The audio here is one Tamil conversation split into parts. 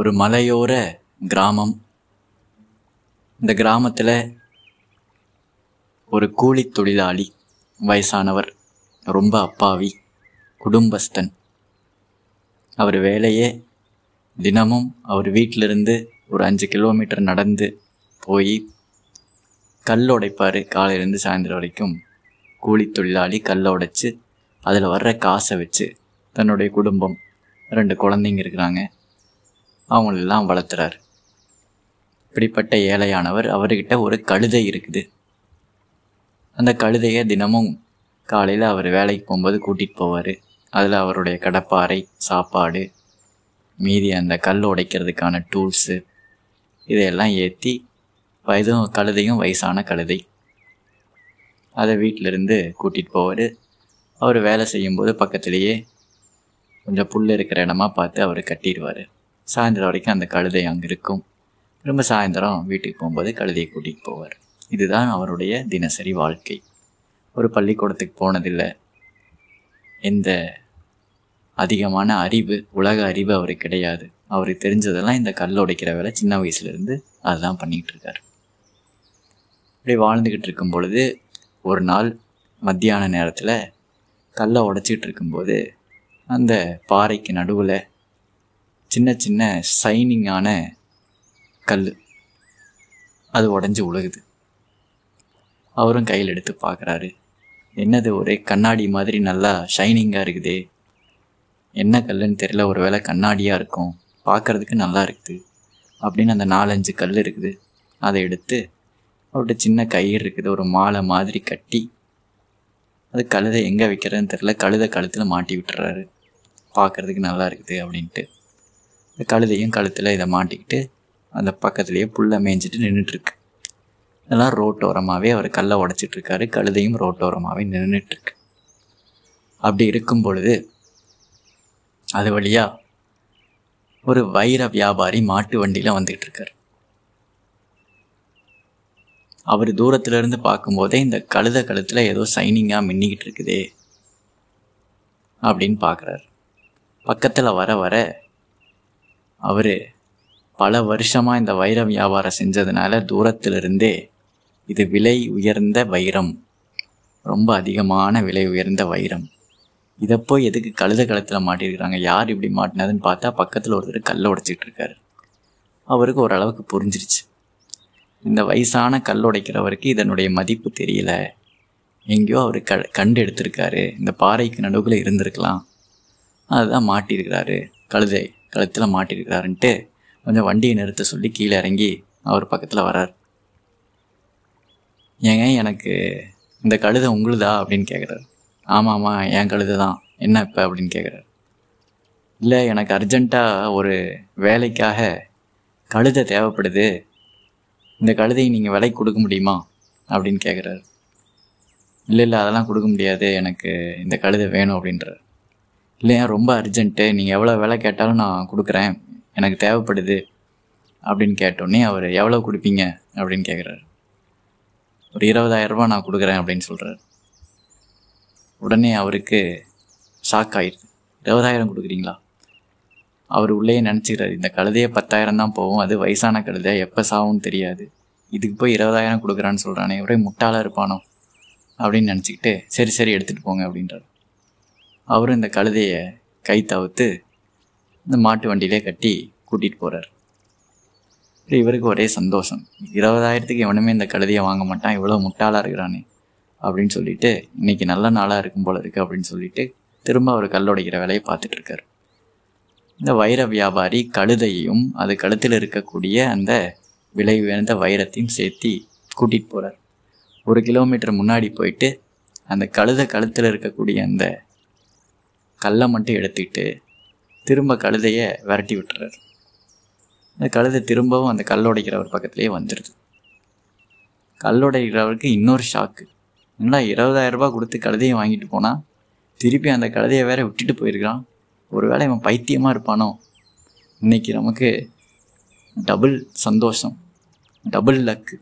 ஒரு மலையோர கிராமம் இந்த கிராமத்தில் ஒரு கூலி தொழிலாளி வயசானவர் ரொம்ப அப்பாவி குடும்பஸ்தன் அவர் வேலையே தினமும் அவர் வீட்டிலிருந்து ஒரு அஞ்சு கிலோமீட்டர் நடந்து போய் கல் உடைப்பார் காலையிலேருந்து சாயந்தரம் வரைக்கும் கூலி தொழிலாளி கல்லை உடைச்சி அதில் வர்ற காசை வச்சு தன்னுடைய குடும்பம் ரெண்டு குழந்தைங்க இருக்கிறாங்க அவங்களெல்லாம் வளர்த்துறாரு இப்படிப்பட்ட ஏழையானவர் அவர்கிட்ட ஒரு கழுதை இருக்குது அந்த கழுதையை தினமும் காலையில் அவர் வேலைக்கு போகும்போது கூட்டிகிட்டு போவார் அதில் அவருடைய கடப்பாறை சாப்பாடு மீதி அந்த கல் உடைக்கிறதுக்கான டூல்ஸு இதையெல்லாம் ஏற்றி வயதும் கழுதையும் வயசான கழுதை அதை வீட்டிலேருந்து கூட்டிகிட்டு போவார் அவர் வேலை செய்யும்போது பக்கத்துலேயே கொஞ்சம் புல் இருக்கிற இடமா பார்த்து அவர் கட்டிடுவார் சாயந்தரம் வரைக்கும் அந்த கழுதை அங்கே இருக்கும் திரும்ப சாயந்தரம் வீட்டுக்கு போகும்போது கழுதையை கூட்டிகிட்டு போவார் இதுதான் அவருடைய தினசரி வாழ்க்கை ஒரு பள்ளிக்கூடத்துக்கு போனதில்லை எந்த அதிகமான அறிவு உலக அறிவு அவருக்கு கிடையாது அவருக்கு தெரிஞ்சதெல்லாம் இந்த கல் உடைக்கிற வேலை சின்ன வயசுலேருந்து அதுதான் பண்ணிகிட்டு இருக்கார் இப்படி வாழ்ந்துக்கிட்டு இருக்கும் பொழுது ஒரு நாள் மத்தியான நேரத்தில் கல்லை உடச்சிக்கிட்டு இருக்கும்போது அந்த பாறைக்கு நடுவில் சின்ன சின்ன ஷைனிங்கான கல் அது உடஞ்சி உழுகுது அவரும் கையில் எடுத்து பார்க்குறாரு என்னது ஒரே கண்ணாடி மாதிரி நல்லா ஷைனிங்காக இருக்குது என்ன கல்லுன்னு தெரியல ஒரு வேளை கண்ணாடியாக இருக்கும் பார்க்குறதுக்கு நல்லா இருக்குது அப்படின்னு அந்த நாலஞ்சு கல் இருக்குது அதை எடுத்து அவர்கிட்ட சின்ன கயிறு இருக்குது ஒரு மாலை மாதிரி கட்டி அது கழுதை எங்கே வைக்கிறதுன்னு தெரில கழுதை கழுத்தில் மாட்டி விட்டுறாரு பார்க்குறதுக்கு நல்லா இருக்குது அப்படின்ட்டு கழுதையும் கழுத்தில் இதை மாட்டிக்கிட்டு அந்த பக்கத்துலேயே புல்லை மேய்ஞ்சிட்டு நின்றுட்டுருக்கு இதெல்லாம் ரோட்டோரமாகவே அவர் கல்லை உடச்சிட்ருக்காரு கழுதையும் ரோட்டோரமாகவே நின்றுட்டுருக்கு அப்படி இருக்கும் பொழுது அது வழியாக ஒரு வைர வியாபாரி மாட்டு வண்டியில் வந்துக்கிட்டு இருக்கார் அவர் தூரத்துலேருந்து பார்க்கும்போதே இந்த கழுத கழுத்தில் ஏதோ சைனிங்காக மின்னிக்கிட்டு இருக்குதே அப்படின்னு பார்க்குறாரு பக்கத்தில் வர வர அவர் பல வருஷமாக இந்த வைர வியாபாரம் செஞ்சதுனால தூரத்திலிருந்தே இது விலை உயர்ந்த வைரம் ரொம்ப அதிகமான விலை உயர்ந்த வைரம் இதை போய் எதுக்கு கழுத களத்தில் மாட்டியிருக்கிறாங்க யார் இப்படி மாட்டினதுன்னு பார்த்தா பக்கத்தில் ஒருத்தர் கல்லை உடைச்சிட்டு இருக்காரு அவருக்கு ஓரளவுக்கு புரிஞ்சிருச்சு இந்த வயசான கல் உடைக்கிறவருக்கு இதனுடைய மதிப்பு தெரியல எங்கேயோ அவர் க கண்டு எடுத்திருக்காரு இந்த பாறைக்கு நடுவில் இருந்திருக்கலாம் அதுதான் மாட்டியிருக்கிறாரு கழுதை கழுத்தில் மாட்டிருக்கிறாருன்ட்டு கொஞ்சம் வண்டியை நிறுத்த சொல்லி கீழே இறங்கி அவர் பக்கத்தில் வரார் ஏங்க எனக்கு இந்த கழுதை உங்களுதா அப்படின்னு கேட்குறாரு ஆமாம் ஆமாம் என் கழுதை தான் என்ன இப்போ அப்படின்னு கேட்குறாரு இல்லை எனக்கு அர்ஜெண்ட்டாக ஒரு வேலைக்காக கழுதை தேவைப்படுது இந்த கழுதையை நீங்கள் விலைக்கு கொடுக்க முடியுமா அப்படின்னு கேட்குறாரு இல்லை இல்லை அதெல்லாம் கொடுக்க முடியாது எனக்கு இந்த கழுதை வேணும் அப்படின்றார் இல்லையா ரொம்ப அர்ஜென்ட்டு நீங்கள் எவ்வளோ வேலை கேட்டாலும் நான் கொடுக்குறேன் எனக்கு தேவைப்படுது அப்படின்னு கேட்டோடனே அவர் எவ்வளோ கொடுப்பீங்க அப்படின்னு கேட்குறாரு ஒரு ரூபா நான் கொடுக்குறேன் அப்படின்னு சொல்கிறார் உடனே அவருக்கு ஷாக் ஆயிடுது இருபதாயிரம் கொடுக்குறீங்களா அவர் உள்ளே நினச்சிக்கிறாரு இந்த கழுதையே பத்தாயிரம் தான் போகும் அது வயசான கழுதை எப்போ சாகும்னு தெரியாது இதுக்கு போய் இருபதாயிரம் கொடுக்குறான்னு சொல்கிறானே இவரே முட்டாளாக இருப்பானோ அப்படின்னு நினச்சிக்கிட்டு சரி சரி எடுத்துகிட்டு போங்க அப்படின்றார் அவரும் இந்த கழுதையை கை தவிர்த்து இந்த மாட்டு வண்டியிலே கட்டி கூட்டிகிட்டு போகிறார் இவருக்கு ஒரே சந்தோஷம் இருபதாயிரத்துக்கு எவனுமே இந்த கழுதையை வாங்க மாட்டான் இவ்வளோ முட்டாளாக இருக்கிறானே அப்படின்னு சொல்லிட்டு இன்றைக்கி நல்ல நாளாக இருக்கும் போல இருக்குது அப்படின்னு சொல்லிட்டு திரும்ப அவர் கல்லுடைக்கிற வேலையை பார்த்துட்ருக்காரு இந்த வைர வியாபாரி கழுதையும் அது கழுத்தில் இருக்கக்கூடிய அந்த விலை உயர்ந்த வைரத்தையும் சேர்த்து கூட்டிகிட்டு போகிறார் ஒரு கிலோமீட்டர் முன்னாடி போயிட்டு அந்த கழுத கழுத்தில் இருக்கக்கூடிய அந்த கல்லை மட்டும் எடுத்துக்கிட்டு திரும்ப கழுதையை விரட்டி விட்டுறாரு அந்த கழுதை திரும்பவும் அந்த கல்லுடைக்கிறவர் பக்கத்துலேயே வந்துடுது கல்லுடைக்கிறவருக்கு இன்னொரு ஷாக்கு இருபதாயிரம் ரூபா கொடுத்து கழுதையை வாங்கிட்டு போனால் திருப்பி அந்த கழுதையை வேற விட்டுட்டு போயிருக்கிறான் ஒருவேளை இவன் பைத்தியமாக இருப்பானோ இன்றைக்கி நமக்கு டபுள் சந்தோஷம் டபுள் லக்கு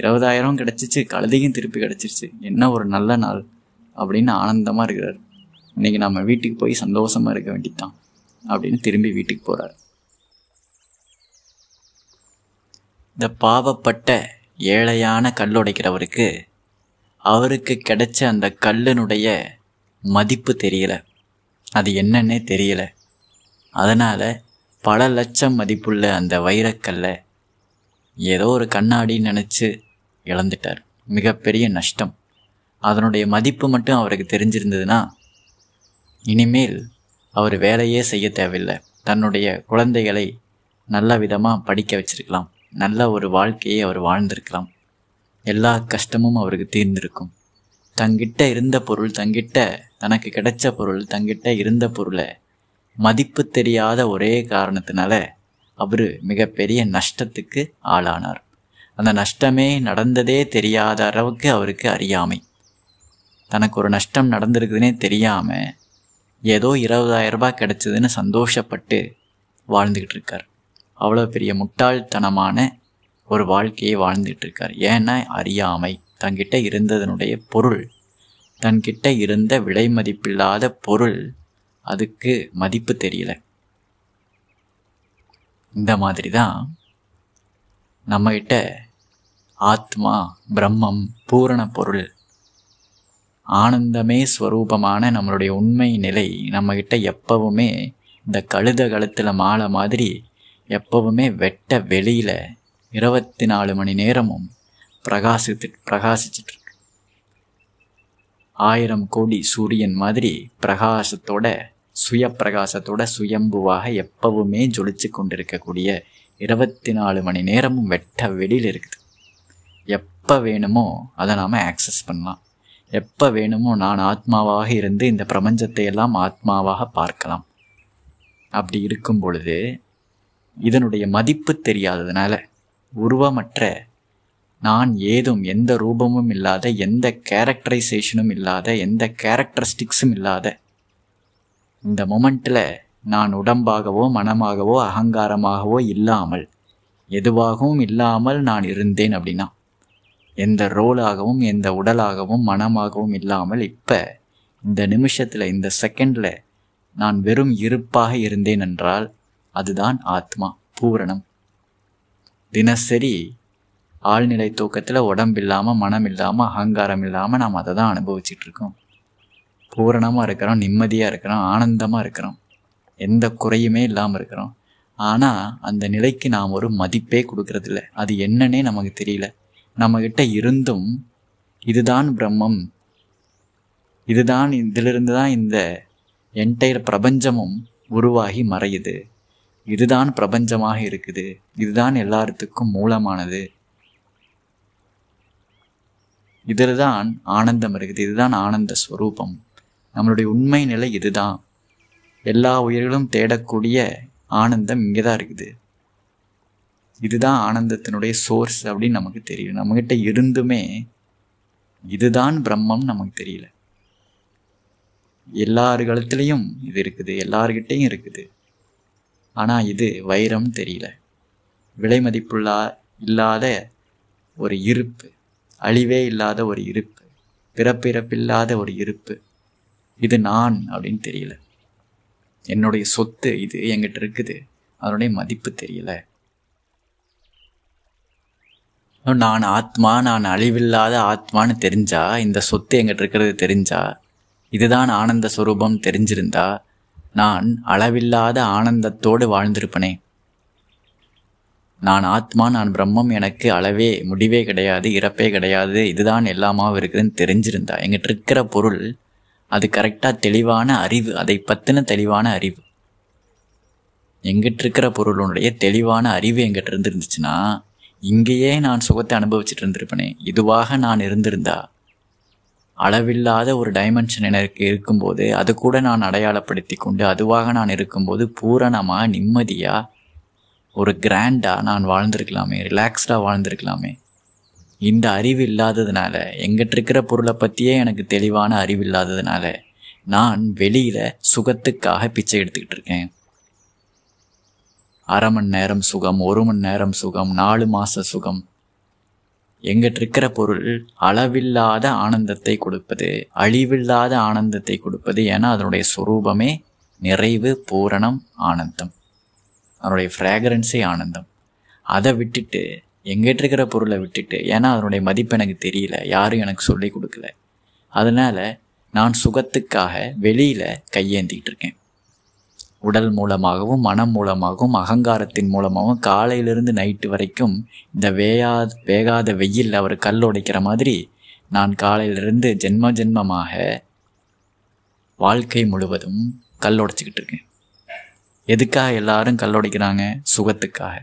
இருபதாயிரம் கிடச்சிச்சு கழுதையும் திருப்பி கிடச்சிருச்சு என்ன ஒரு நல்ல நாள் அப்படின்னு ஆனந்தமாக இருக்கிறார் இன்றைக்கி நம்ம வீட்டுக்கு போய் சந்தோஷமாக இருக்க வேண்டியதுதான் அப்படின்னு திரும்பி வீட்டுக்கு போகிறார் இந்த பாவப்பட்ட ஏழையான கல் உடைக்கிறவருக்கு அவருக்கு கிடைச்ச அந்த கல்லினுடைய மதிப்பு தெரியல அது என்னன்னே தெரியல அதனால் பல லட்சம் மதிப்புள்ள அந்த வைரக்கல்லை ஏதோ ஒரு கண்ணாடின்னு நினச்சி இழந்துட்டார் மிகப்பெரிய நஷ்டம் அதனுடைய மதிப்பு மட்டும் அவருக்கு தெரிஞ்சிருந்ததுன்னா இனிமேல் அவர் வேலையே செய்ய தேவையில்லை தன்னுடைய குழந்தைகளை நல்ல விதமாக படிக்க வச்சிருக்கலாம் நல்ல ஒரு வாழ்க்கையை அவர் வாழ்ந்திருக்கலாம் எல்லா கஷ்டமும் அவருக்கு தீர்ந்திருக்கும் தங்கிட்ட இருந்த பொருள் தங்கிட்ட தனக்கு கிடைச்ச பொருள் தங்கிட்ட இருந்த பொருளை மதிப்பு தெரியாத ஒரே காரணத்தினால அவர் மிகப்பெரிய நஷ்டத்துக்கு ஆளானார் அந்த நஷ்டமே நடந்ததே தெரியாத அளவுக்கு அவருக்கு அறியாமை தனக்கு ஒரு நஷ்டம் நடந்திருக்குதுன்னே தெரியாமல் ஏதோ இருபதாயிரம் ரூபாய் கிடச்சிதுன்னு சந்தோஷப்பட்டு வாழ்ந்துக்கிட்டு இருக்கார் அவ்வளோ பெரிய முட்டாள்தனமான ஒரு வாழ்க்கையை வாழ்ந்துகிட்டு இருக்கார் ஏன்னா அறியாமை தங்கிட்ட இருந்ததனுடைய பொருள் தன்கிட்ட இருந்த விலை மதிப்பில்லாத பொருள் அதுக்கு மதிப்பு தெரியல இந்த மாதிரி தான் நம்மகிட்ட ஆத்மா பிரம்மம் பூரண பொருள் ஆனந்தமே ஸ்வரூபமான நம்மளுடைய உண்மை நிலை நம்மக்கிட்ட எப்போவுமே இந்த கழுத கழுத்தில் மாலை மாதிரி எப்போவுமே வெட்ட வெளியில் இருபத்தி நாலு மணி நேரமும் பிரகாசித்து பிரகாசிச்சிட்ருக்கு ஆயிரம் கோடி சூரியன் மாதிரி பிரகாசத்தோட சுய பிரகாசத்தோட சுயம்புவாக எப்பவுமே ஜொலிச்சு கொண்டிருக்கக்கூடிய இருபத்தி நாலு மணி நேரமும் வெட்ட வெளியில் இருக்குது எப்போ வேணுமோ அதை நாம் ஆக்சஸ் பண்ணலாம் எப்போ வேணுமோ நான் ஆத்மாவாக இருந்து இந்த பிரபஞ்சத்தை எல்லாம் ஆத்மாவாக பார்க்கலாம் அப்படி இருக்கும் பொழுது இதனுடைய மதிப்பு தெரியாததுனால உருவமற்ற நான் ஏதும் எந்த ரூபமும் இல்லாத எந்த கேரக்டரைசேஷனும் இல்லாத எந்த கேரக்டரிஸ்டிக்ஸும் இல்லாத இந்த மொமெண்ட்டில் நான் உடம்பாகவோ மனமாகவோ அகங்காரமாகவோ இல்லாமல் எதுவாகவும் இல்லாமல் நான் இருந்தேன் அப்படின்னா எந்த ரோலாகவும் எந்த உடலாகவும் மனமாகவும் இல்லாமல் இப்போ இந்த நிமிஷத்தில் இந்த செகண்டில் நான் வெறும் இருப்பாக இருந்தேன் என்றால் அதுதான் ஆத்மா பூரணம் தினசரி ஆழ்நிலை தூக்கத்தில் உடம்பில்லாமல் மனம் இல்லாமல் அகங்காரம் இல்லாமல் நாம் அதை தான் அனுபவிச்சுட்டு இருக்கோம் பூரணமாக இருக்கிறோம் நிம்மதியாக இருக்கிறோம் ஆனந்தமாக இருக்கிறோம் எந்த குறையுமே இல்லாமல் இருக்கிறோம் ஆனால் அந்த நிலைக்கு நாம் ஒரு மதிப்பே கொடுக்கறதில்ல அது என்னன்னே நமக்கு தெரியல நம்மக்கிட்ட இருந்தும் இதுதான் பிரம்மம் இதுதான் இதிலிருந்து தான் இந்த என்டையர் பிரபஞ்சமும் உருவாகி மறையுது இதுதான் பிரபஞ்சமாக இருக்குது இதுதான் எல்லாத்துக்கும் மூலமானது இதில் தான் ஆனந்தம் இருக்குது இதுதான் ஆனந்த ஸ்வரூபம் நம்மளுடைய உண்மை நிலை இதுதான் எல்லா உயிர்களும் தேடக்கூடிய ஆனந்தம் இங்கே தான் இருக்குது இதுதான் ஆனந்தத்தினுடைய சோர்ஸ் அப்படின்னு நமக்கு தெரியல நம்மகிட்ட இருந்துமே இதுதான் பிரம்மம் நமக்கு தெரியல எல்லார் காலத்துலேயும் இது இருக்குது எல்லார்கிட்டேயும் இருக்குது ஆனால் இது வைரம் தெரியல விலை மதிப்புள்ளா இல்லாத ஒரு இருப்பு அழிவே இல்லாத ஒரு இருப்பு பிறப்பிறப்பில்லாத ஒரு இருப்பு இது நான் அப்படின்னு தெரியல என்னுடைய சொத்து இது என்கிட்ட இருக்குது அதனுடைய மதிப்பு தெரியலை நான் ஆத்மா நான் அழிவில்லாத ஆத்மான்னு தெரிஞ்சா இந்த சொத்து எங்கிட்ட இருக்கிறது தெரிஞ்சா இதுதான் ஆனந்த சுரூபம் தெரிஞ்சிருந்தா நான் அளவில்லாத ஆனந்தத்தோடு வாழ்ந்திருப்பனே நான் ஆத்மா நான் பிரம்மம் எனக்கு அளவே முடிவே கிடையாது இறப்பே கிடையாது இதுதான் எல்லாமாவும் இருக்குதுன்னு தெரிஞ்சிருந்தா எங்கிட்ட இருக்கிற பொருள் அது கரெக்டாக தெளிவான அறிவு அதை பற்றின தெளிவான அறிவு எங்கிட்ட இருக்கிற பொருளுடைய தெளிவான அறிவு எங்கிட்ட இருந்துருந்துச்சுன்னா இங்கேயே நான் சுகத்தை அனுபவிச்சுட்டு இருந்திருப்பனே இதுவாக நான் இருந்திருந்தா அளவில்லாத ஒரு டைமென்ஷன் எனக்கு இருக்கும்போது அது கூட நான் அடையாளப்படுத்தி கொண்டு அதுவாக நான் இருக்கும்போது பூரணமாக நிம்மதியாக ஒரு கிராண்டாக நான் வாழ்ந்திருக்கலாமே ரிலாக்ஸ்டாக வாழ்ந்திருக்கலாமே இந்த அறிவு இல்லாததுனால எங்கிட்ட இருக்கிற பொருளை பற்றியே எனக்கு தெளிவான அறிவு இல்லாததுனால நான் வெளியில் சுகத்துக்காக பிச்சை எடுத்துக்கிட்டு இருக்கேன் அரை மணி நேரம் சுகம் ஒரு மணி நேரம் சுகம் நாலு மாத சுகம் எங்கிட்ட இருக்கிற பொருள் அளவில்லாத ஆனந்தத்தை கொடுப்பது அழிவில்லாத ஆனந்தத்தை கொடுப்பது ஏன்னா அதனுடைய சுரூபமே நிறைவு பூரணம் ஆனந்தம் அதனுடைய ஃப்ராக்ரன்ஸே ஆனந்தம் அதை விட்டுட்டு எங்கிட்ட இருக்கிற பொருளை விட்டுட்டு ஏன்னா அதனுடைய மதிப்பு எனக்கு தெரியல யாரும் எனக்கு சொல்லி கொடுக்கல அதனால் நான் சுகத்துக்காக வெளியில் கையேந்திக்கிட்டு இருக்கேன் உடல் மூலமாகவும் மனம் மூலமாகவும் அகங்காரத்தின் மூலமாகவும் காலையிலிருந்து நைட்டு வரைக்கும் இந்த வேயா வேகாத வெயில் அவர் கல் உடைக்கிற மாதிரி நான் காலையிலிருந்து ஜென்ம ஜென்மமாக வாழ்க்கை முழுவதும் கல் உடைச்சிக்கிட்டு இருக்கேன் எதுக்காக எல்லாரும் கல் உடைக்கிறாங்க சுகத்துக்காக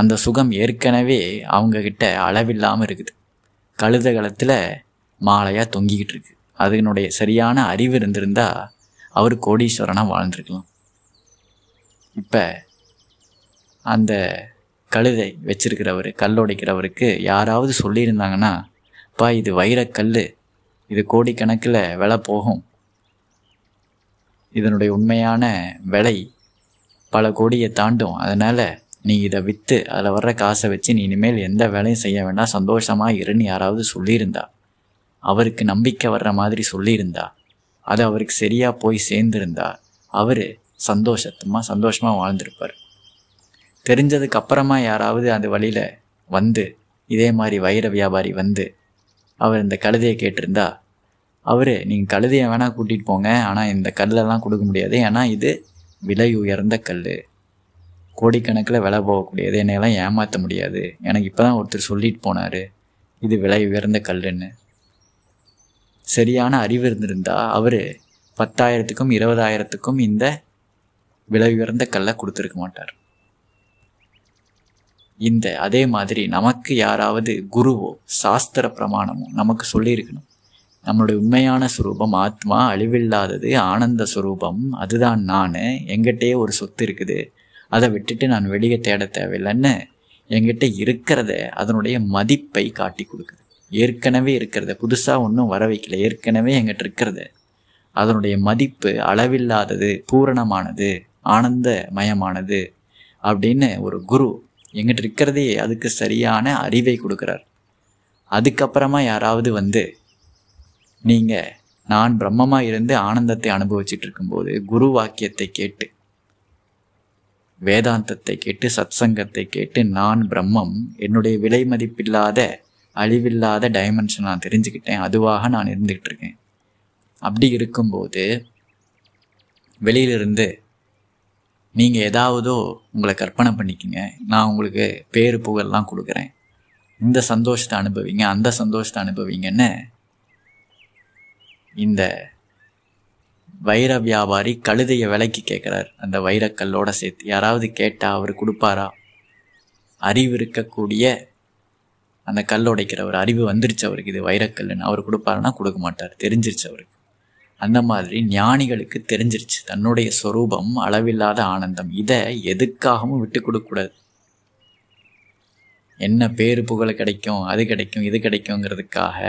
அந்த சுகம் ஏற்கனவே அவங்கக்கிட்ட அளவில்லாமல் இருக்குது கழுத காலத்தில் மாலையாக தொங்கிக்கிட்டு இருக்கு அதனுடைய சரியான அறிவு இருந்திருந்தால் அவர் கோடீஸ்வரனாக வாழ்ந்துருக்கலாம் இப்போ அந்த கழுதை வச்சிருக்கிறவர் கல்லுடைக்கிறவருக்கு யாராவது சொல்லியிருந்தாங்கன்னா இப்போ இது வைரக்கல் இது கோடிக்கணக்கில் விலை போகும் இதனுடைய உண்மையான விலை பல கோடியை தாண்டும் அதனால் நீ இதை விற்று அதில் வர்ற காசை வச்சு நீ இனிமேல் எந்த வேலையும் செய்ய வேண்டாம் சந்தோஷமாக இருன்னு யாராவது சொல்லியிருந்தா அவருக்கு நம்பிக்கை வர்ற மாதிரி சொல்லியிருந்தா அது அவருக்கு சரியாக போய் சேர்ந்துருந்தா அவர் சந்தோஷத்தமாக சந்தோஷமாக வாழ்ந்திருப்பார் தெரிஞ்சதுக்கு அப்புறமா யாராவது அந்த வழியில் வந்து இதே மாதிரி வைர வியாபாரி வந்து அவர் இந்த கழுதையை கேட்டிருந்தா அவர் நீங்கள் கழுதையை வேணால் கூட்டிகிட்டு போங்க ஆனால் இந்த கல்லெல்லாம் கொடுக்க முடியாது ஏன்னா இது விலை உயர்ந்த கல் கோடிக்கணக்கில் விலை போகக்கூடியது என்னையெல்லாம் ஏமாற்ற முடியாது எனக்கு இப்போ தான் ஒருத்தர் சொல்லிட்டு போனார் இது விலை உயர்ந்த கல்லுன்னு சரியான அறிவு இருந்திருந்தால் அவர் பத்தாயிரத்துக்கும் இருபதாயிரத்துக்கும் இந்த விலை உயர்ந்த கல்லை கொடுத்துருக்க மாட்டார் இந்த அதே மாதிரி நமக்கு யாராவது குருவோ சாஸ்திர பிரமாணமோ நமக்கு சொல்லியிருக்கணும் நம்மளுடைய உண்மையான சுரூபம் ஆத்மா அழிவில்லாதது ஆனந்த சுரூபம் அதுதான் நான் எங்கிட்டயே ஒரு சொத்து இருக்குது அதை விட்டுட்டு நான் வெளியே தேட தேவையில்லைன்னு எங்கிட்ட இருக்கிறத அதனுடைய மதிப்பை காட்டி கொடுக்குது ஏற்கனவே இருக்கிறத புதுசாக ஒன்றும் வர வைக்கல ஏற்கனவே எங்கிட்ட இருக்கிறத அதனுடைய மதிப்பு அளவில்லாதது பூரணமானது ஆனந்தமயமானது அப்படின்னு ஒரு குரு எங்கிட்ட இருக்கிறதே அதுக்கு சரியான அறிவை கொடுக்குறார் அதுக்கப்புறமா யாராவது வந்து நீங்கள் நான் பிரம்மமாக இருந்து ஆனந்தத்தை அனுபவிச்சுட்டு இருக்கும்போது குரு வாக்கியத்தை கேட்டு வேதாந்தத்தை கேட்டு சத்சங்கத்தை கேட்டு நான் பிரம்மம் என்னுடைய விலை மதிப்பில்லாத அழிவில்லாத டைமென்ஷன் நான் தெரிஞ்சுக்கிட்டேன் அதுவாக நான் இருந்துக்கிட்டு இருக்கேன் அப்படி இருக்கும்போது வெளியிலிருந்து நீங்கள் ஏதாவதோ உங்களை கற்பனை பண்ணிக்கிங்க நான் உங்களுக்கு பேர் புகழ்லாம் கொடுக்குறேன் இந்த சந்தோஷத்தை அனுபவிங்க அந்த சந்தோஷத்தை அனுபவிங்கன்னு இந்த வைர வியாபாரி கழுதையை விலைக்கு கேட்குறார் அந்த வைரக்கல்லோட சேர்த்து யாராவது கேட்டால் அவர் கொடுப்பாரா அறிவு இருக்கக்கூடிய அந்த கல் உடைக்கிற ஒரு அறிவு வந்துருச்சு அவருக்கு இது வைரக்கல்லுன்னு அவர் கொடுப்பாருன்னா கொடுக்க மாட்டார் தெரிஞ்சிருச்சு அவருக்கு அந்த மாதிரி ஞானிகளுக்கு தெரிஞ்சிருச்சு தன்னுடைய சொரூபம் அளவில்லாத ஆனந்தம் இதை எதுக்காகவும் விட்டு கொடுக்கூடாது என்ன பேரு புகழ் கிடைக்கும் அது கிடைக்கும் இது கிடைக்குங்கிறதுக்காக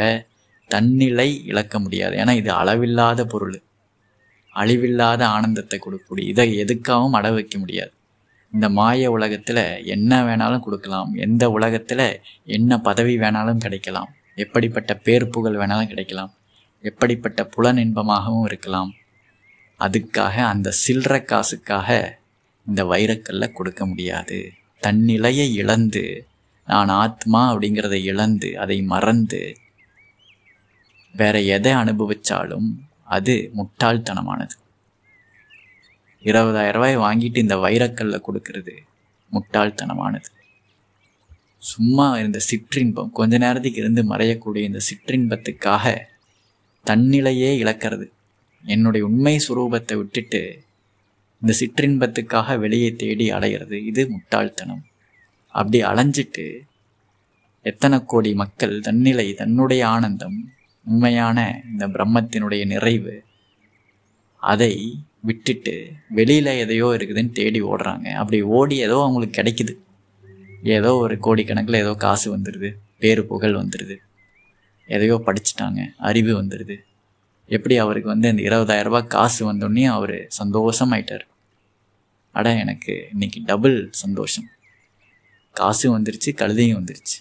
தன்னிலை இழக்க முடியாது ஏன்னா இது அளவில்லாத பொருள் அழிவில்லாத ஆனந்தத்தை கொடுக்கக்கூடிய இதை எதுக்காகவும் அட வைக்க முடியாது இந்த மாய உலகத்தில் என்ன வேணாலும் கொடுக்கலாம் எந்த உலகத்தில் என்ன பதவி வேணாலும் கிடைக்கலாம் எப்படிப்பட்ட பேர் புகழ் வேணாலும் கிடைக்கலாம் எப்படிப்பட்ட புலன் இன்பமாகவும் இருக்கலாம் அதுக்காக அந்த சில்லற காசுக்காக இந்த வைரக்கல்லை கொடுக்க முடியாது தன்னிலையை இழந்து நான் ஆத்மா அப்படிங்கிறத இழந்து அதை மறந்து வேற எதை அனுபவித்தாலும் அது முட்டாள்தனமானது இருபதாயிரம் ரூபாய் வாங்கிட்டு இந்த வைரக்கல்ல கொடுக்கறது முட்டாள்தனமானது சும்மா இருந்த சிற்றின்பம் கொஞ்ச நேரத்துக்கு இருந்து மறையக்கூடிய இந்த சிற்றின்பத்துக்காக தன்னிலையே இழக்கிறது என்னுடைய உண்மை சுரூபத்தை விட்டுட்டு இந்த சிற்றின்பத்துக்காக வெளியே தேடி அலைகிறது இது முட்டாள்தனம் அப்படி அலைஞ்சிட்டு எத்தனை கோடி மக்கள் தன்னிலை தன்னுடைய ஆனந்தம் உண்மையான இந்த பிரம்மத்தினுடைய நிறைவு அதை விட்டுட்டு வெளியில் எதையோ இருக்குதுன்னு தேடி ஓடுறாங்க அப்படி ஓடி ஏதோ அவங்களுக்கு கிடைக்குது ஏதோ ஒரு கோடிக்கணக்கில் ஏதோ காசு வந்துடுது பேரு புகழ் வந்துடுது எதையோ படிச்சுட்டாங்க அறிவு வந்துடுது எப்படி அவருக்கு வந்து இந்த ரூபாய் காசு வந்தோடனே அவர் சந்தோஷமாயிட்டார் அட எனக்கு இன்னைக்கு டபுள் சந்தோஷம் காசு வந்துருச்சு கழுதையும் வந்துருச்சு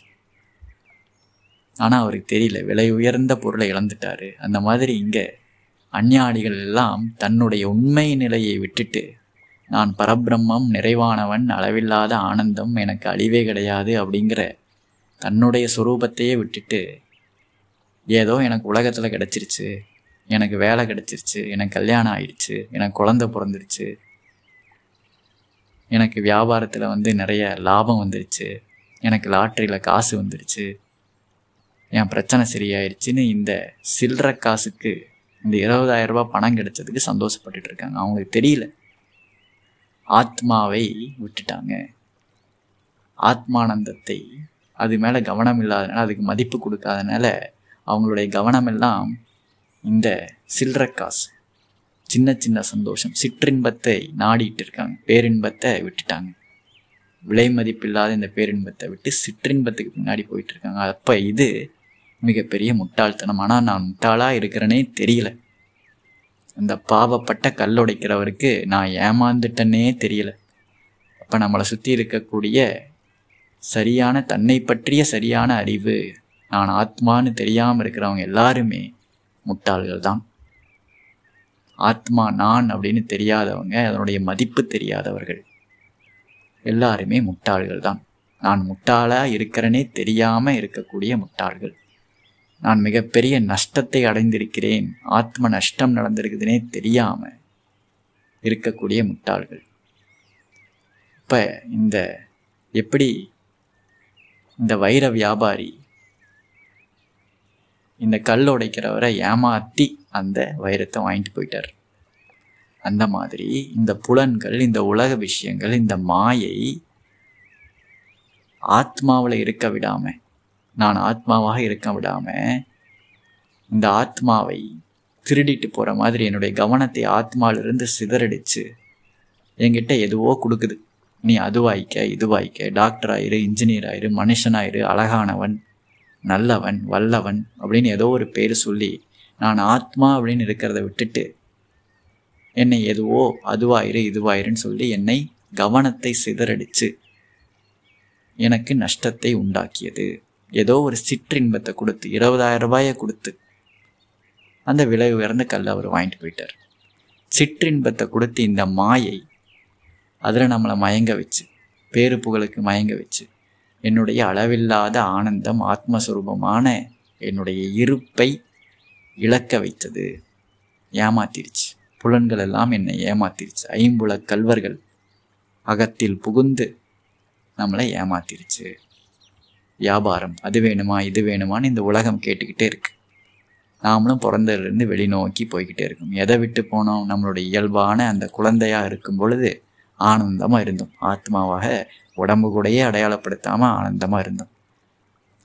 ஆனால் அவருக்கு தெரியல விலை உயர்ந்த பொருளை இழந்துட்டார் அந்த மாதிரி இங்கே அஞ்ஞானிகள் எல்லாம் தன்னுடைய உண்மை நிலையை விட்டுட்டு நான் பரபிரம்மம் நிறைவானவன் அளவில்லாத ஆனந்தம் எனக்கு அழிவே கிடையாது அப்படிங்கிற தன்னுடைய சுரூபத்தையே விட்டுட்டு ஏதோ எனக்கு உலகத்தில் கிடச்சிருச்சு எனக்கு வேலை கிடச்சிருச்சு எனக்கு கல்யாணம் ஆயிடுச்சு எனக்கு குழந்த பிறந்துருச்சு எனக்கு வியாபாரத்தில் வந்து நிறைய லாபம் வந்துருச்சு எனக்கு லாட்ரியில் காசு வந்துருச்சு என் பிரச்சனை சரியாயிருச்சின்னு இந்த சில்லற காசுக்கு இந்த இருபதாயிரம் ரூபாய் பணம் கிடைச்சதுக்கு சந்தோஷப்பட்டுட்டு இருக்காங்க அவங்களுக்கு தெரியல ஆத்மாவை விட்டுட்டாங்க ஆத்மானந்தத்தை அது மேலே கவனம் இல்லாதனால அதுக்கு மதிப்பு கொடுக்காதனால அவங்களுடைய கவனம் எல்லாம் இந்த சில்லற காசு சின்ன சின்ன சந்தோஷம் சிற்றின்பத்தை நாடிட்டு இருக்காங்க பேரின்பத்தை விட்டுட்டாங்க விலை மதிப்பில்லாத இந்த பேரின்பத்தை விட்டு சிற்றின்பத்துக்கு பின்னாடி போயிட்டு இருக்காங்க அப்போ இது மிகப்பெரிய முட்டாள்தனம் ஆனால் நான் முட்டாளாக இருக்கிறேனே தெரியல அந்த பாவப்பட்ட கல் உடைக்கிறவருக்கு நான் ஏமாந்துட்டேன்னே தெரியல அப்போ நம்மளை சுற்றி இருக்கக்கூடிய சரியான தன்னை பற்றிய சரியான அறிவு நான் ஆத்மான்னு தெரியாமல் இருக்கிறவங்க எல்லாருமே முட்டாள்கள் தான் ஆத்மா நான் அப்படின்னு தெரியாதவங்க அதனுடைய மதிப்பு தெரியாதவர்கள் எல்லாருமே முட்டாள்கள் தான் நான் முட்டாளாக இருக்கிறனே தெரியாமல் இருக்கக்கூடிய முட்டாள்கள் நான் மிகப்பெரிய நஷ்டத்தை அடைந்திருக்கிறேன் ஆத்ம நஷ்டம் நடந்திருக்குதுனே தெரியாமல் இருக்கக்கூடிய முட்டாள்கள் இப்போ இந்த எப்படி இந்த வைர வியாபாரி இந்த கல் உடைக்கிறவரை ஏமாற்றி அந்த வைரத்தை வாங்கிட்டு போயிட்டார் அந்த மாதிரி இந்த புலன்கள் இந்த உலக விஷயங்கள் இந்த மாயை ஆத்மாவில் இருக்க விடாமல் நான் ஆத்மாவாக இருக்க விடாமல் இந்த ஆத்மாவை திருடிட்டு போகிற மாதிரி என்னுடைய கவனத்தை ஆத்மாவிலிருந்து சிதறடிச்சு என்கிட்ட எதுவோ கொடுக்குது நீ அதுவாய்க்க இதுவாய்க்க டாக்டர் ஆயிரு இன்ஜினியர் ஆயிரு மனுஷனாயிரு அழகானவன் நல்லவன் வல்லவன் அப்படின்னு ஏதோ ஒரு பேர் சொல்லி நான் ஆத்மா அப்படின்னு இருக்கிறத விட்டுட்டு என்னை எதுவோ அதுவாயிரு இதுவாயிருன்னு சொல்லி என்னை கவனத்தை சிதறடிச்சு எனக்கு நஷ்டத்தை உண்டாக்கியது ஏதோ ஒரு சிற்றின்பத்தை கொடுத்து இருபதாயிரம் ரூபாயை கொடுத்து அந்த விலை உயர்ந்த கல் அவர் வாங்கிட்டு போயிட்டார் சிற்றின்பத்தை கொடுத்து இந்த மாயை அதில் நம்மளை மயங்க வச்சு பேரு புகழுக்கு மயங்க வச்சு என்னுடைய அளவில்லாத ஆனந்தம் ஆத்மஸ்வரூபமான என்னுடைய இருப்பை இழக்க வைத்தது ஏமாத்திருச்சு புலன்கள் எல்லாம் என்னை ஏமாத்திருச்சு ஐம்புல கல்வர்கள் அகத்தில் புகுந்து நம்மளை ஏமாத்திருச்சு வியாபாரம் அது வேணுமா இது வேணுமான்னு இந்த உலகம் கேட்டுக்கிட்டே இருக்கு நாமளும் பிறந்ததுலேருந்து வெளிநோக்கி போய்கிட்டே இருக்கும் எதை விட்டு போனோம் நம்மளுடைய இயல்பான அந்த குழந்தையாக இருக்கும் பொழுது ஆனந்தமாக இருந்தோம் ஆத்மாவாக உடம்பு கூடயே அடையாளப்படுத்தாமல் ஆனந்தமாக இருந்தோம்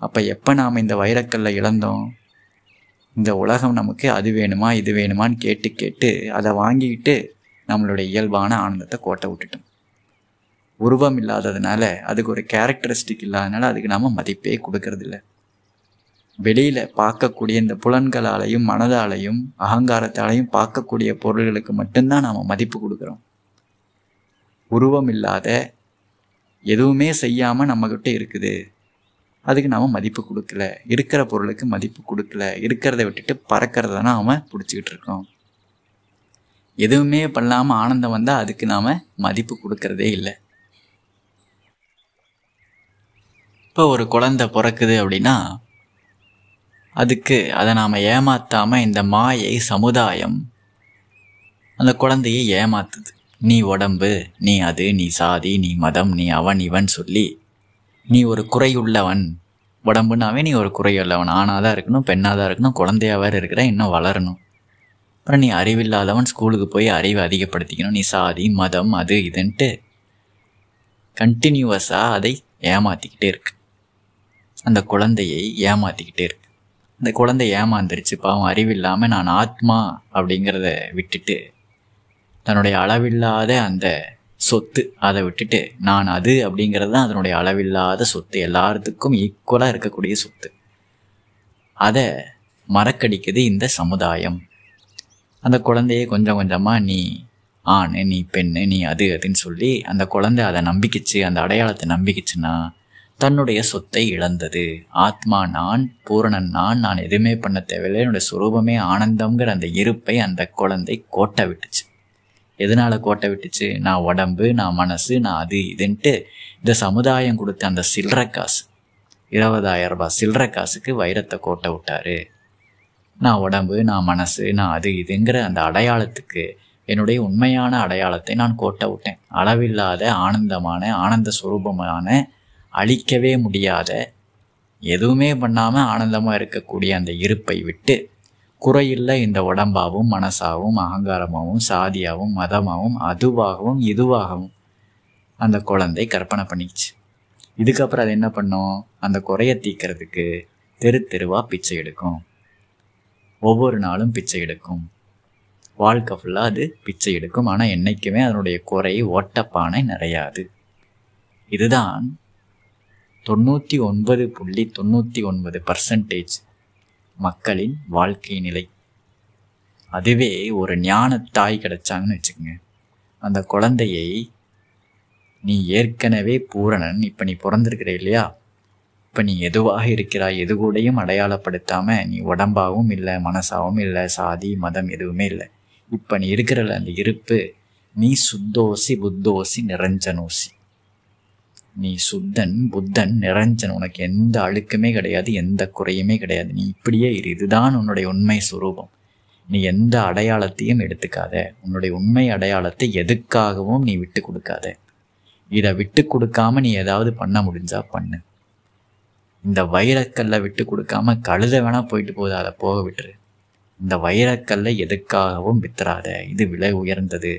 அப்போ எப்போ நாம் இந்த வைரக்கல்லை இழந்தோம் இந்த உலகம் நமக்கு அது வேணுமா இது வேணுமான்னு கேட்டு கேட்டு அதை வாங்கிக்கிட்டு நம்மளுடைய இயல்பான ஆனந்தத்தை கோட்டை விட்டுட்டோம் உருவம் இல்லாததுனால அதுக்கு ஒரு கேரக்டரிஸ்டிக் இல்லாதனால அதுக்கு நாம் மதிப்பே கொடுக்கறதில்ல வெளியில் பார்க்கக்கூடிய இந்த புலன்களாலையும் மனதாலையும் அகங்காரத்தாலையும் பார்க்கக்கூடிய பொருள்களுக்கு மட்டும்தான் நாம் மதிப்பு கொடுக்குறோம் உருவம் இல்லாத எதுவுமே செய்யாமல் நம்மக்கிட்ட இருக்குது அதுக்கு நாம் மதிப்பு கொடுக்கல இருக்கிற பொருளுக்கு மதிப்பு கொடுக்கல இருக்கிறத விட்டுட்டு பறக்கிறத நாம் பிடிச்சிக்கிட்டு இருக்கோம் எதுவுமே பண்ணாமல் ஆனந்தம் வந்தால் அதுக்கு நாம் மதிப்பு கொடுக்கறதே இல்லை இப்போ ஒரு குழந்தை பிறக்குது அப்படின்னா அதுக்கு அதை நாம் ஏமாற்றாமல் இந்த மாயை சமுதாயம் அந்த குழந்தையை ஏமாத்துது நீ உடம்பு நீ அது நீ சாதி நீ மதம் நீ அவன் இவன் சொல்லி நீ ஒரு குறையுள்ளவன் உடம்புனாவே நீ ஒரு குறையுள்ளவன் ஆணாக தான் இருக்கணும் பெண்ணாக தான் இருக்கணும் குழந்தையாக வேறு இருக்கிற இன்னும் வளரணும் அப்புறம் நீ அறிவில்லாதவன் ஸ்கூலுக்கு போய் அறிவை அதிகப்படுத்திக்கணும் நீ சாதி மதம் அது இதுன்ட்டு கண்டினியூவஸாக அதை ஏமாற்றிக்கிட்டே இருக்கு அந்த குழந்தையை ஏமாற்றிக்கிட்டே இருக்கு அந்த குழந்தை ஏமாந்துருச்சு பாவம் அறிவில்லாமல் நான் ஆத்மா அப்படிங்கிறத விட்டுட்டு தன்னுடைய அளவில்லாத அந்த சொத்து அதை விட்டுட்டு நான் அது அப்படிங்கிறது தான் அதனுடைய அளவில்லாத சொத்து எல்லாத்துக்கும் ஈக்குவலாக இருக்கக்கூடிய சொத்து அதை மறக்கடிக்குது இந்த சமுதாயம் அந்த குழந்தையை கொஞ்சம் கொஞ்சமாக நீ ஆண் நீ பெண் நீ அது அதுன்னு சொல்லி அந்த குழந்தை அதை நம்பிக்கிச்சு அந்த அடையாளத்தை நம்பிக்கிச்சுன்னா தன்னுடைய சொத்தை இழந்தது ஆத்மா நான் பூரணன் நான் நான் எதுவுமே பண்ண தேவையில்லை என்னுடைய சுரூபமே ஆனந்தம்ங்கிற அந்த இருப்பை அந்த குழந்தை கோட்டை விட்டுச்சு எதனால் கோட்டை விட்டுச்சு நான் உடம்பு நான் மனசு நான் அது இதுன்ட்டு இந்த சமுதாயம் கொடுத்த அந்த சில்லற காசு இருபதாயிரம் ரூபாய் சில்லற காசுக்கு வைரத்தை கோட்டை விட்டாரு நான் உடம்பு நான் மனசு நான் அது இதுங்கிற அந்த அடையாளத்துக்கு என்னுடைய உண்மையான அடையாளத்தை நான் கோட்டை விட்டேன் அளவில்லாத ஆனந்தமான ஆனந்த சுரூபமான அழிக்கவே முடியாத எதுவுமே பண்ணாமல் ஆனந்தமாக இருக்கக்கூடிய அந்த இருப்பை விட்டு குறையில்ல இந்த உடம்பாகவும் மனசாகவும் அகங்காரமாகவும் சாதியாகவும் மதமாகவும் அதுவாகவும் இதுவாகவும் அந்த குழந்தை கற்பனை பண்ணிச்சு இதுக்கப்புறம் அது என்ன பண்ணும் அந்த குறைய தீக்கிறதுக்கு தெரு தெருவாக பிச்சை எடுக்கும் ஒவ்வொரு நாளும் பிச்சை எடுக்கும் வாழ்க்கை ஃபுல்லாக அது பிச்சை எடுக்கும் ஆனால் என்றைக்குமே அதனுடைய குறை ஓட்டப்பானை நிறையாது இதுதான் தொண்ணூற்றி ஒன்பது புள்ளி தொண்ணூற்றி ஒன்பது பர்சன்டேஜ் மக்களின் வாழ்க்கை நிலை அதுவே ஒரு ஞான தாய் கிடைச்சாங்கன்னு வச்சுக்கோங்க அந்த குழந்தையை நீ ஏற்கனவே பூரணன் இப்போ நீ பிறந்திருக்கிற இல்லையா இப்போ நீ எதுவாக இருக்கிறாய் எது கூடையும் அடையாளப்படுத்தாமல் நீ உடம்பாகவும் இல்லை மனசாகவும் இல்லை சாதி மதம் எதுவுமே இல்லை இப்போ நீ இருக்கிறல அந்த இருப்பு நீ சுத்தோசி புத்தோசி நிரஞ்சனோசி நீ சுத்தன் புத்தன் நிரஞ்சன் உனக்கு எந்த அழுக்குமே கிடையாது எந்த குறையுமே கிடையாது நீ இப்படியே இரு இதுதான் உன்னுடைய உண்மை சுரூபம் நீ எந்த அடையாளத்தையும் எடுத்துக்காத உன்னுடைய உண்மை அடையாளத்தை எதுக்காகவும் நீ விட்டு கொடுக்காத இதை விட்டு கொடுக்காம நீ ஏதாவது பண்ண முடிஞ்சா பண்ணு இந்த வைரக்கல்லை விட்டு கொடுக்காம கழுத வேணா போயிட்டு போகுது அதை போக விட்டுரு இந்த வைரக்கல்லை எதுக்காகவும் வித்துறாத இது விலை உயர்ந்தது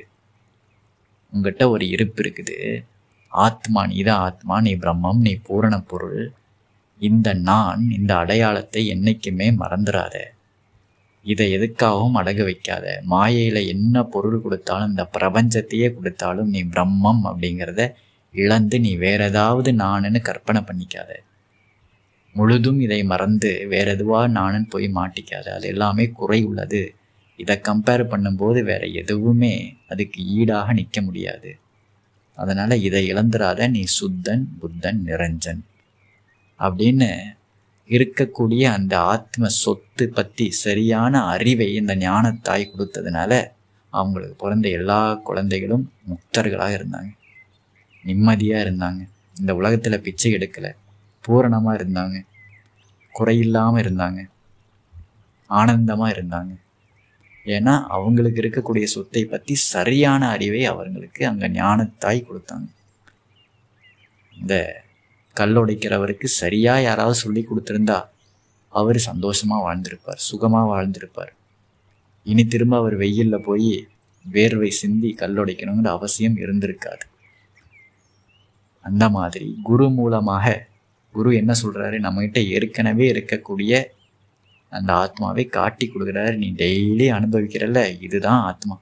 உங்ககிட்ட ஒரு இருப்பு இருக்குது ஆத்மா நீதான் ஆத்மா நீ பிரம்மம் நீ பூரண பொருள் இந்த நான் இந்த அடையாளத்தை என்றைக்குமே மறந்துடாத இதை எதுக்காகவும் அடகு வைக்காத மாயையில் என்ன பொருள் கொடுத்தாலும் இந்த பிரபஞ்சத்தையே கொடுத்தாலும் நீ பிரம்மம் அப்படிங்கிறத இழந்து நீ வேற ஏதாவது நானுன்னு கற்பனை பண்ணிக்காத முழுதும் இதை மறந்து வேற எதுவாக நானுன்னு போய் மாட்டிக்காத அது எல்லாமே குறை உள்ளது இதை கம்பேர் பண்ணும்போது வேற எதுவுமே அதுக்கு ஈடாக நிற்க முடியாது அதனால் இதை இழந்துடாத நீ சுத்தன் புத்தன் நிரஞ்சன் அப்படின்னு இருக்கக்கூடிய அந்த ஆத்ம சொத்து பற்றி சரியான அறிவை இந்த ஞானத்தாய் கொடுத்ததுனால அவங்களுக்கு பிறந்த எல்லா குழந்தைகளும் முக்தர்களாக இருந்தாங்க நிம்மதியாக இருந்தாங்க இந்த உலகத்தில் பிச்சை எடுக்கலை பூரணமாக இருந்தாங்க குறையில்லாமல் இருந்தாங்க ஆனந்தமாக இருந்தாங்க ஏன்னா அவங்களுக்கு இருக்கக்கூடிய சொத்தை பற்றி சரியான அறிவை அவர்களுக்கு அங்கே ஞானத்தாய் கொடுத்தாங்க இந்த கல்லுடைக்கிறவருக்கு சரியாக யாராவது சொல்லி கொடுத்துருந்தா அவர் சந்தோஷமாக வாழ்ந்திருப்பார் சுகமாக வாழ்ந்திருப்பார் இனி திரும்ப அவர் வெயிலில் போய் வேர்வை சிந்தி கல்லுடைக்கணுங்கிற அவசியம் இருந்திருக்காது அந்த மாதிரி குரு மூலமாக குரு என்ன சொல்கிறாரு நம்மகிட்ட ஏற்கனவே இருக்கக்கூடிய அந்த ஆத்மாவை காட்டி கொடுக்குறாரு நீ டெய்லி அனுபவிக்கிறல்ல இதுதான் ஆத்மா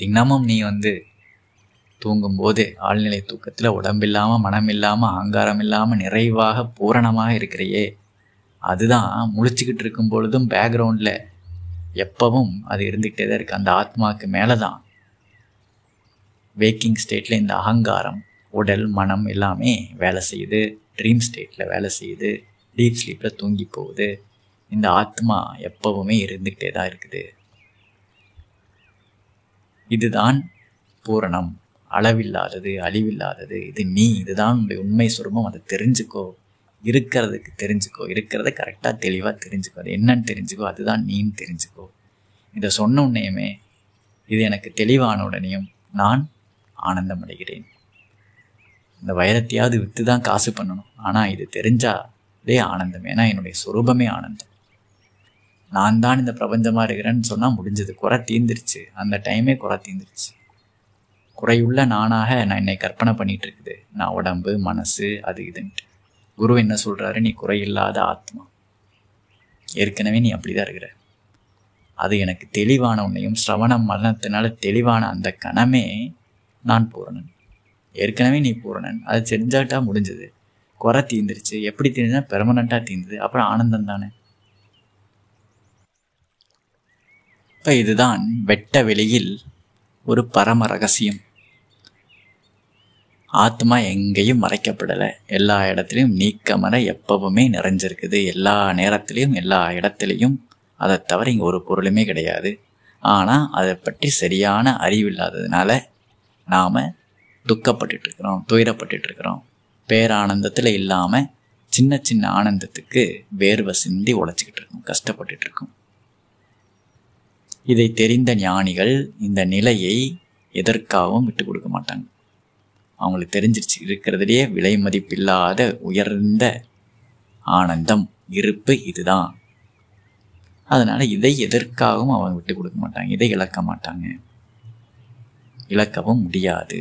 தினமும் நீ வந்து தூங்கும்போது ஆழ்நிலை தூக்கத்தில் உடம்பில்லாமல் மனம் இல்லாமல் அகங்காரம் இல்லாமல் நிறைவாக பூரணமாக இருக்கிறையே அதுதான் முழிச்சுக்கிட்டு இருக்கும் பொழுதும் பேக்ரவுண்டில் எப்பவும் அது இருந்துக்கிட்டே தான் இருக்குது அந்த ஆத்மாவுக்கு மேலே தான் வேக்கிங் ஸ்டேட்டில் இந்த அகங்காரம் உடல் மனம் எல்லாமே வேலை செய்யுது ட்ரீம் ஸ்டேட்டில் வேலை செய்யுது டீப் ஸ்லீப்பில் தூங்கி போகுது இந்த ஆத்மா எப்பவுமே இருந்துக்கிட்டே தான் இருக்குது இதுதான் பூரணம் அளவில்லாதது அழிவில்லாதது இது நீ இதுதான் உடைய உண்மை சுரூபம் அதை தெரிஞ்சுக்கோ இருக்கிறதுக்கு தெரிஞ்சுக்கோ இருக்கிறத கரெக்டாக தெளிவாக தெரிஞ்சுக்கோ அது என்னன்னு தெரிஞ்சுக்கோ அதுதான் நீன்னு தெரிஞ்சுக்கோ இதை சொன்ன உடனேயுமே இது எனக்கு தெளிவான உடனேயும் நான் ஆனந்தம் அடைகிறேன் இந்த வைரத்தையாவது விற்று தான் காசு பண்ணணும் ஆனால் இது தெரிஞ்சாலே ஆனந்தம் ஏன்னா என்னுடைய சுரூபமே ஆனந்தம் நான் தான் இந்த பிரபஞ்சமாக இருக்கிறேன்னு சொன்னால் முடிஞ்சது குறை தீர்ந்துருச்சு அந்த டைமே குறை தீர்ந்துருச்சு குறையுள்ள நானாக நான் என்னை கற்பனை பண்ணிகிட்டு இருக்குது நான் உடம்பு மனசு அது இதுன்ட்டு குரு என்ன சொல்கிறாரு நீ குறையில்லாத ஆத்மா ஏற்கனவே நீ அப்படி தான் இருக்கிற அது எனக்கு தெளிவான உன்னையும் சிரவணம் மரணத்தினால தெளிவான அந்த கணமே நான் பூரணன் ஏற்கனவே நீ பூரணன் அது தெரிஞ்சாட்டா முடிஞ்சது குறை தீர்ந்துருச்சு எப்படி தீர்ந்தா பெர்மனண்ட்டாக தீர்ந்தது அப்புறம் ஆனந்தம் தானே இப்போ இதுதான் வெட்ட வெளியில் ஒரு பரம ரகசியம் ஆத்மா எங்கேயும் மறைக்கப்படலை எல்லா இடத்துலையும் நீக்கமர எப்பவுமே நிறைஞ்சிருக்குது எல்லா நேரத்திலையும் எல்லா இடத்துலையும் அதை தவிர இங்கே ஒரு பொருளுமே கிடையாது ஆனால் அதை பற்றி சரியான அறிவு இல்லாததுனால நாம் துக்கப்பட்டுருக்குறோம் துயரப்பட்டுருக்குறோம் பேரானந்தத்தில் இல்லாமல் சின்ன சின்ன ஆனந்தத்துக்கு வேர்வை சிந்தி உழைச்சிக்கிட்டு இருக்கோம் கஷ்டப்பட்டுருக்கோம் இதை தெரிந்த ஞானிகள் இந்த நிலையை எதற்காகவும் விட்டு கொடுக்க மாட்டாங்க அவங்களுக்கு தெரிஞ்சிருச்சு இருக்கிறதுலேயே விலை மதிப்பில்லாத உயர்ந்த ஆனந்தம் இருப்பு இதுதான் அதனால் இதை எதற்காகவும் அவங்க விட்டு கொடுக்க மாட்டாங்க இதை இழக்க மாட்டாங்க இழக்கவும் முடியாது